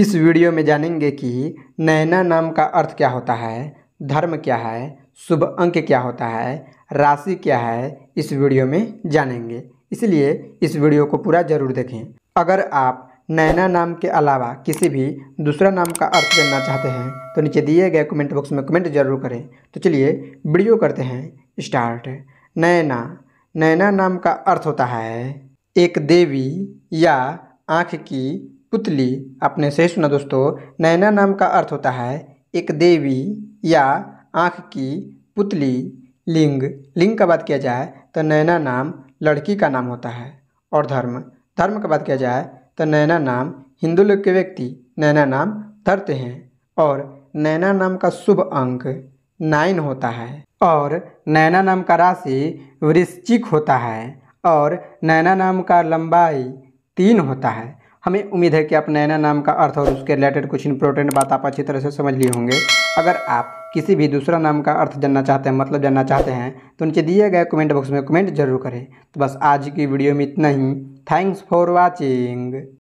इस वीडियो में जानेंगे कि नैना नाम का अर्थ क्या होता है धर्म क्या है शुभ अंक क्या होता है राशि क्या है इस वीडियो में जानेंगे इसलिए इस वीडियो को पूरा जरूर देखें अगर आप नैना नाम के अलावा किसी भी दूसरा नाम का अर्थ जानना चाहते हैं तो नीचे दिए गए कमेंट बॉक्स में कमेंट जरूर करें तो चलिए वीडियो करते हैं स्टार्ट नैना नैना नाम का अर्थ होता है एक देवी या आँख की पुतली आपने सही सुना दोस्तों नैना नाम का अर्थ होता है एक देवी या आँख की पुतली लिंग लिंग का बात किया जाए तो नैना नाम लड़की का नाम होता है और धर्म धर्म का बात किया जाए तो नैना नाम हिंदू लोग के व्यक्ति नैना नाम धरते हैं और नैना नाम का शुभ अंक नाइन होता है और नैना नाम का राशि वृश्चिक होता है और नैना नाम का लंबाई तीन होता है हमें उम्मीद है कि आप नैना नाम का अर्थ और उसके रिलेटेड कुछ इंपॉर्टेंट बात आप अच्छी तरह से समझ लिए होंगे अगर आप किसी भी दूसरा नाम का अर्थ जानना चाहते हैं मतलब जानना चाहते हैं तो नीचे दिए गए कमेंट बॉक्स में कमेंट जरूर करें तो बस आज की वीडियो में इतना ही थैंक्स फॉर वॉचिंग